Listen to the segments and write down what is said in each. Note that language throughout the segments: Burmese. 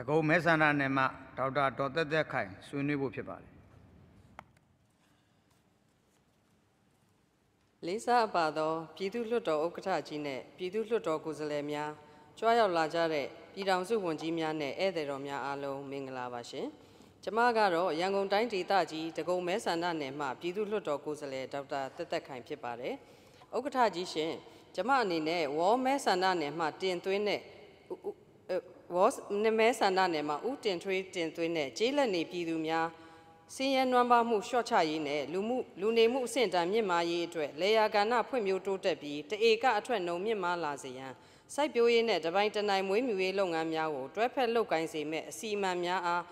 တကုံမဲဆန္ဒနယ်မှဒေါက်တာဒေါ်သက်သက်ခိုင်ဆွေးနွေးဖို့ဖြစ်ပါတယ်လေးစားပါသောပြည်သူ့လွှတ်တော်ဥက္ကဋ္ဌကြီးနှင့်ပြည်သူ့လွှတ်တော်ကိုယ်စားလှယ်များကြွားရောက်လာကြတဲ့ပြည်ထောင်စုဝန်ကြီးများနဲ့ဧည့်သည်တော်များအားလုံးမင်္ဂလာပါရှင်။ကျမကတော့ရန်ကုန်တိုင်းဒေသကြီးတကုံမဲဆန္ဒနယ်မှပြည်သူ့လွှတ်တော်ကိုယ်စားလှယ်ဒေါက်တာသက်သက်ခိုင်ဖြစ်ပါတယ်။ဥက္ကဋ္ဌကြီးရှင်ကျမအနေနဲ့ဝေါ်မဲဆန္ဒနယ်မှ တင်သွင်းတဲ့ Walls နမဲဆန္ဒနယ်မှာဥတင်ထွေးတင်သွင်းတဲ့ကျေးလက်နေပြည်သူများစင်ရနွမ်းပါမှုလျှော့ချရေးနဲ့လူမှုလူနေမှုအဆင့်တန်းမြင့်မားရေးအတွက်လေယာကဏ္ဍဖွံ့ဖြိုးတိုးတက်ပြီးတဧကအထွက်နှုံမြင့်မားလာစေရန်စိုက်ပျိုးရေးနဲ့တပိုင်းတနိုင်မွေးမြူရေးလုပ်ငန်းများကိုတွဲဖက်လုပ်ကိုင်စေမဲ့အစီအမံများအား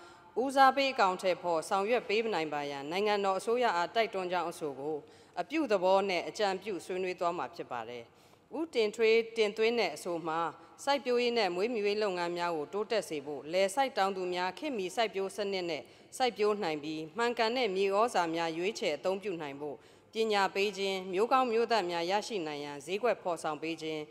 ဦးစားပေးအကောင့်ထဲပေါ်ဆောင်ရွက်ပေးနိုင်ပါရန်နိုင်ငံတော်အစိုးရအားတိုက်တွန်းကြောင်းအဆိုကိုအပြုသဘောနဲ့အကြံပြုဆွေးနွေးသွားမှာဖြစ်ပါတယ်။ဥတင်ထွေးတင်သွင်းတဲ့အဆိုမှာစိုက်ပျိုးရေးနဲ့မွေးမြူရေးလုပ်ငန်းများကိုတိုးတက်စေဖို့လယ်စိုက်တောင်သူများခင်မီစိုက်ပျိုးစနစ်နဲ့စိုက်ပျိုးနိုင်ပြီးမှန်ကန်တဲ့မြေဩဇာများရွေးချယ်အသုံးပြုနိုင်ဖို့ပညာပေးခြင်းမျိုးကောင်းမျိုးသက်များရရှိနိုင်ရန်ဈေးကွက်ဖော်ဆောင်ပေးခြင်း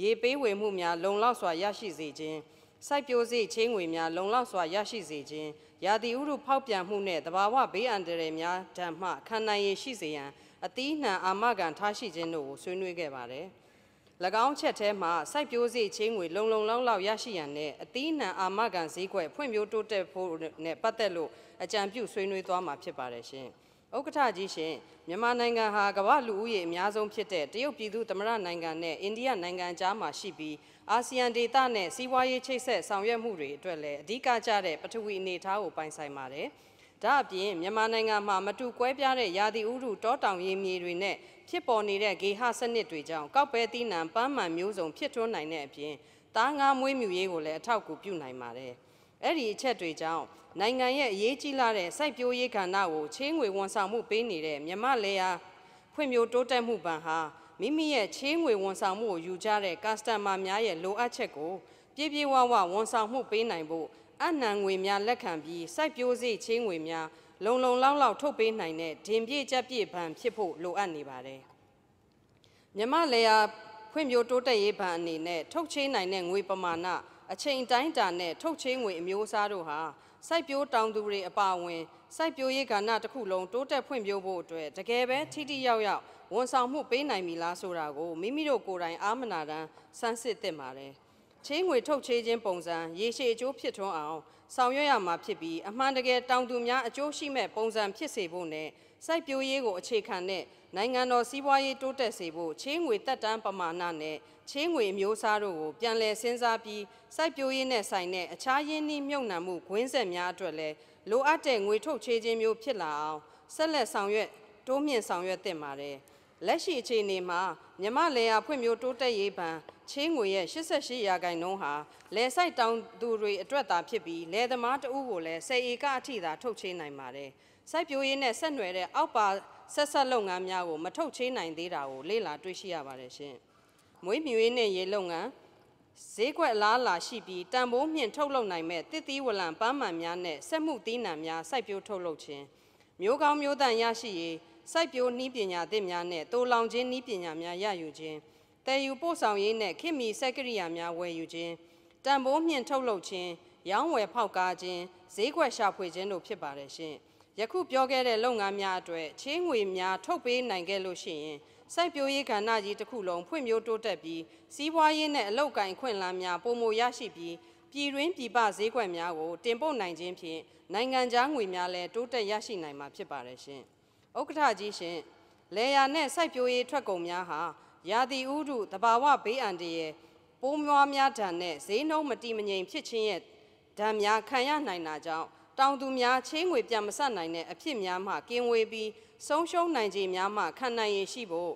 ရေပေးဝေမှုများလုံလောက်စွာရရှိစေခြင်းစိုက်ပျိုးစေချင်းငွေများလုံလောက်စွာရရှိစေခြင်းရာသီဥတုဖောက်ပြန်မှုနှင့်သဘာဝဘေးအန္တရာယ်များဓာတ်မှခံနိုင်ရရှိစေရန်အသီးနှံအာမခံထားရှိခြင်းတို့ကိုဆွေးနွေးခဲ့ပါတယ်။၎င်းချက်ထဲမှာစိုက်ပျိုးစေချင်းငွေလုံလုံလောက်လောက်ရရှိရန်နဲ့အသီးနှံအာမခံဈေးကွက်ဖွံ့ဖြိုးတိုးတက်ဖို့နဲ့ပတ်သက်လို့အကြံပြုဆွေးနွေးသွားမှာဖြစ်ပါတယ်ရှင်။ဥက္ကဋ္ဌကြီးရှင်မြန်မာနိုင်ငံဟာကမ္ဘာလူဦးရေအများဆုံးဖြစ်တဲ့တရုတ်ပြည်သူသမ္မတနိုင်ငံနဲ့အိန္ဒိယနိုင်ငံကြားမှာရှိပြီးအာဆီယံဒေသနဲ့စီးပွားရေးချိတ်ဆက်ဆောင်ရွက်မှုတွေအတွက်လည်းအဓိကကျတဲ့ပထဝီအနေအထားကိုပိုင်ဆိုင်ပါတယ်။ဒါအပြင်မြန်မာနိုင်ငံမှာမတူကွဲပြားတဲ့ရာသီဥတုတောတောင်ရေမြေတွေနဲ့ဖြစ်ပေါ်နေတဲ့ဂေဟစနစ်တွေကြောင့်ကောက်ပဲသီးနှံပန်းမှန်မျိုးစုံဖြစ်ထွန်းနိုင်တဲ့အပြင်သားငါးမွေးမြူရေးကိုလည်းအထောက်အကူပြုနိုင်ပါတယ်။အဲ့ဒီအချက်တွေကြောင့်နိုင်ငံရဲ့အရေးကြီးလာတဲ့စိုက်ပျိုးရေးကဏ္ဍကိုချင်းငွေဝန်ဆောင်မှုပေးနေတဲ့မြန်မာလေယာဖွံ့ဖြိုးတိုးတက်မှုပံဟာမိမိရဲ့ချင်းငွေဝန်ဆောင်မှုကိုယူကြတဲ့ customer များရဲ့လိုအပ်ချက်ကိုပြည့်ပြည့်ဝဝဝန်ဆောင်မှုပေးနိုင်ဖို့အနှံငွေများလက်ခံပြီးစိုက်ပျိုးစေးချင်းငွေများလုံလုံလောက်လောက်ထုတ်ပေးနိုင်တဲ့ဒင်ပြည့်ကြက်ပြည့်ဘဏ်ဖြစ်ဖို့လိုအပ်နေပါတယ်။မြမလေယာဖွံ့ဖြိုးတိုးတက်ရေးဘဏ်အနေနဲ့ထုတ်ချေးနိုင်တဲ့ငွေပမာဏအချိန်တိုင်းတာနဲ့ထုတ်ချေးငွေအမျိုးအစားတို့ဟာစိုက်ပျိုးတောင်သူတွေအပါအဝင်စိုက်ပျိုးရေးကဏ္ဍတစ်ခုလုံးတိုးတက်ဖွံ့ဖြိုးဖို့အတွက်တကယ်ပဲထိထိရောက်ရောက်ဝန်ဆောင်မှုပေးနိုင်ပြီလားဆိုတာကိုမိမိတို့ကိုယ်တိုင်အာမနာတန်းစမ်းစစ်သင့်ပါတယ်။ချင်းငွေထုတ်ချေးခြင်းပုံစံရေရှည်အကျိုးဖြစ်ထွန်းအောင်ဆောင်ရွက်ရမှာဖြစ်ပြီးအမှန်တကယ်တောင်သူများအကျိုးရှိမဲ့ပုံစံဖြစ်စေဖို့နဲ့စိုက်ပျိုးရေးကိုအခြေခံတဲ့နိုင်ငံတော်စီးပွားရေးတိုးတက်စေဖို့ချင်းငွေတက်တန်းပမာဏနဲ့ချင်းငွေအမျိုးအစားတို့ကိုပြန်လည်စဉ်းစားပြီးစိုက်ပျိုးရေးနဲ့ဆိုင်တဲ့အခြားရင်းနှီးမြှုပ်နှံမှုဂွင်းဆက်များအတွက်လည်းလိုအပ်တဲ့ငွေထုတ်ချေးခြင်းမျိုးဖြစ်လာအောင်ဆက်လက်ဆောင်ရွက်တိုးမြင့်ဆောင်ရွက်သင့်ပါတယ်။လက်ရှိအခြေအနေမှာမြမလေယာဖွံ့ဖြိုးတိုးတက်ရေးပံချင်းငွေရဲ့88ရာခိုင်နှုန်းဟာလယ်ဆိုင်တောင်သူတွေအတွက်သာဖြစ်ပြီးလယ်သမားတအုပ်ကိုလည်း10ဧကအထိသာထုတ်ချေးနိုင်ပါတယ်။စိုက်ပျိုးရေးနဲ့ဆက်နွယ်တဲ့အောက်ပါဆက်ဆက်လုပ်ငန်းများကိုမထုတ်ချေးနိုင်သေးတာကိုလေ့လာတွေ့ရှိရပါတယ်ရှင်။မွေးမြူရေးနဲ့ရေလုပ်ငန်းဈေးကွက်လားလာရှိပြီးတန်ဖိုးမြင့်ထုတ်လုပ်နိုင်မဲ့တစ်သီးဝလံပန်းမှန်များနဲ့ဆက်မှုသီးနှံများစိုက်ပျိုးထုတ်လုပ်ခြင်းမျိုးကောင်းမျိုးတန်ရရှိရေးစိုက်ပျိုးနှီးပညာသစ်များနဲ့တိုးလောင်ခြင်းနှီးပညာများရယူခြင်းတည်ယူပို့ဆောင်ရေးနှင့်ခင်မီစက်ကရိယာများဝယ်ယူခြင်းတံပိုးမြင့်ထုတ်လုပ်ခြင်းရောင်းဝယ်ဖောက်ကားခြင်းဈေးကွက်ရှာဖွေခြင်းတို့ဖြစ်ပါတယ်ရှင်ယခုပြောခဲ့တဲ့လုပ်ငန်းများအတွက်ချင်းငွေများထုတ်ပေးနိုင်ခဲ့လို့ရှိရင်စိုက်ပျိုးရေးကဏ္ဍကြီးတစ်ခုလုံးဖွံ့ဖြိုးတိုးတက်ပြီးစီးပွားရေးနဲ့အလုပ်ကိုင်ခွင့်လန်းများပုံမရရှိပြီးပြည်တွင်းပြည်ပဈေးကွက်များကိုတင်ပို့နိုင်ခြင်းဖြင့်နိုင်ငံခြားငွေများလည်းတိုးတက်ရရှိနိုင်မှာဖြစ်ပါတယ်ရှင်။ဥက္ကဋ္ဌကြီးရှင်လေယာနဲ့စိုက်ပျိုးရေးထွက်ကုန်များဟာရာသီဥတုတဘာဝဘေးအန္တရာယ်ပိုးမွှားများဒဏ်နဲ့ဈေးနှုန်းမတည်မငြိမ်ဖြစ်ခြင်းရဲ့ဒဏ်များခံရနိုင်တာကြောင့်တောင်သူများချင်းငွေပြန်မဆက်နိုင်တဲ့အဖြစ်များမှကင်းဝေးပြီးဆုံးရှုံးနိုင်ခြင်းများမှခံနိုင်ရရှိဖို့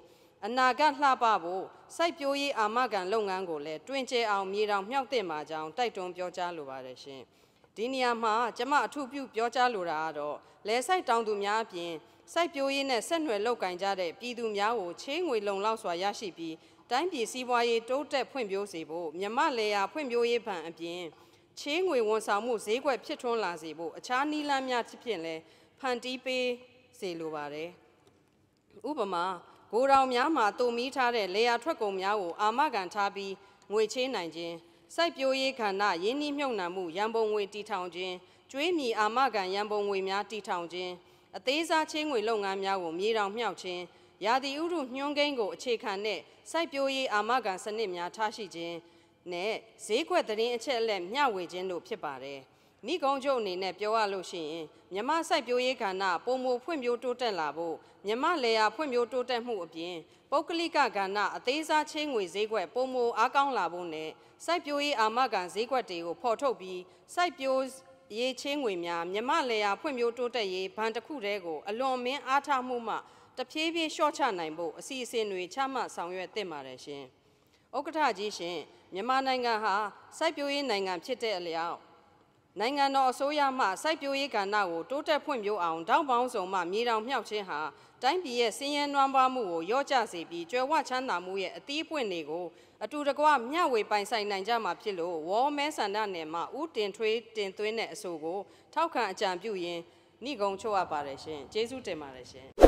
အနာဂတ်လှပဖို့စိုက်ပျိုးရေးအာမခံလုပ်ငန်းကိုလည်းတွင်ကျဲအောင်မြေတောင်မြောက်တင်ပါကြောင်းတိုက်တွန်းပြောကြားလိုပါတယ်ရှင်။ဒီနေရာမှာကျမအထူးပြုပြောကြားလိုတာကတော့လယ်ဆိုင်တောင်သူများအပြင်စိုက်ပျိုးရေးနဲ့ဆက်နွယ်လုပ်ကိုင်ကြတဲ့ပြည်သူများကိုချင်းငွေလုံလောက်စွာရရှိပြီးတိုင်းပြည်စီးပွားရေးတိုးတက်ဖွံ့ဖြိုးစေဖို့မြမလေယာဖွံ့ဖြိုးရေးဘဏ်အပြင်ချင်းငွေဝန်ဆောင်မှုဈေးကွက်ဖြစ်ထွန်းလာစေဖို့အခြားနည်းလမ်းများဖြင့်လည်းဖန်တီးပေးစေလိုပါတယ်။ဥပမာဂိုတောင်များမှာတုံမီးထားတဲ့လေယာထွက်ကုန်များကိုအာမခံထားပြီးငွေချေးနိုင်ခြင်းစိုက်ပျိုးရေးခန္ဓာရင်းနှီးမြှုပ်နှံမှုရန်ပုံငွေတီထောင်ခြင်းကျွေးမြီအာမခံရန်ပုံငွေများတီထောင်ခြင်းအသေးစားချင်းငွေလုပ်ငန်းများကိုမြေတောင်မြှောက်ခြင်းရာသီဥတုညှွန်းကိန်းကိုအခြေခံတဲ့စိုက်ပျိုးရေးအာမခံစနစ်များထားရှိခြင်းနဲ့ဈေးကွက်သတင်းအချက်အလက်မျှဝေခြင်းတို့ဖြစ်ပါတယ်။ဤကုံကျုပ်အနေနဲ့ပြောရလို့ရှိရင်မြမစိုက်ပျိုးရေးကဏ္ဍပုံမှုဖွံ့ဖြိုးတိုးတက်လာဖို့မြမလေယာဖွံ့ဖြိုးတိုးတက်မှုအပြင်ပုဂ္ဂလိကကဏ္ဍအသေးစားချင်းငွေဈေးကွက်ပုံမှုအားကောင်းလာဖို့နဲ့စိုက်ပျိုးရေးအာမခံဈေးကွက်တွေကိုဖော်ထုတ်ပြီးစိုက်ပျိုးရေးချင်းငွေများမြမလေယာဖွံ့ဖြိုးတိုးတက်ရေးဘဏ်တစ်ခုတည်းကို အလွန်မင်းအားထားမှုမှတဖြည်းဖြည်းလျှော့ချနိုင်ဖို့အစီအစဉ်တွေချမှတ်ဆောင်ရွက်သင့်ပါတယ်ရှင်။ဥက္ကဋ္ဌကြီးရှင်မြန်မာနိုင်ငံဟာစိုက်ပျိုးရေးနိုင်ငံဖြစ်တဲ့အလျောက်နိုင်ငံတော်အစိုးရမှစိုက်ပျိုးရေးကဏ္ဍကိုတိုးတက်ဖွံ့ဖြိုးအောင်တောင်းပေါင်းဆောင်မှမြေတောင်မြောက်ခြင်းဟာတိုင်းပြည်ရဲ့ဆင်းရဲနွမ်းပါးမှုကိုလျော့ကျစေပြီးကြွယ်ဝချမ်းသာမှုရဲ့အသီးပွင့်တွေကိုအတူတကွမျှဝေပိုင်ဆိုင်နိုင်ကြမှာဖြစ်လို့ဝေါ်မဲဆန္ဒနယ်မှာဥတင်ထွေးတင်သွင်းတဲ့အဆိုကို ထောက်ခံအကြံပြုရင်းနှိဂုံချုပ်ရပါတယ်ရှင်ကျေးဇူးတင်ပါတယ်ရှင်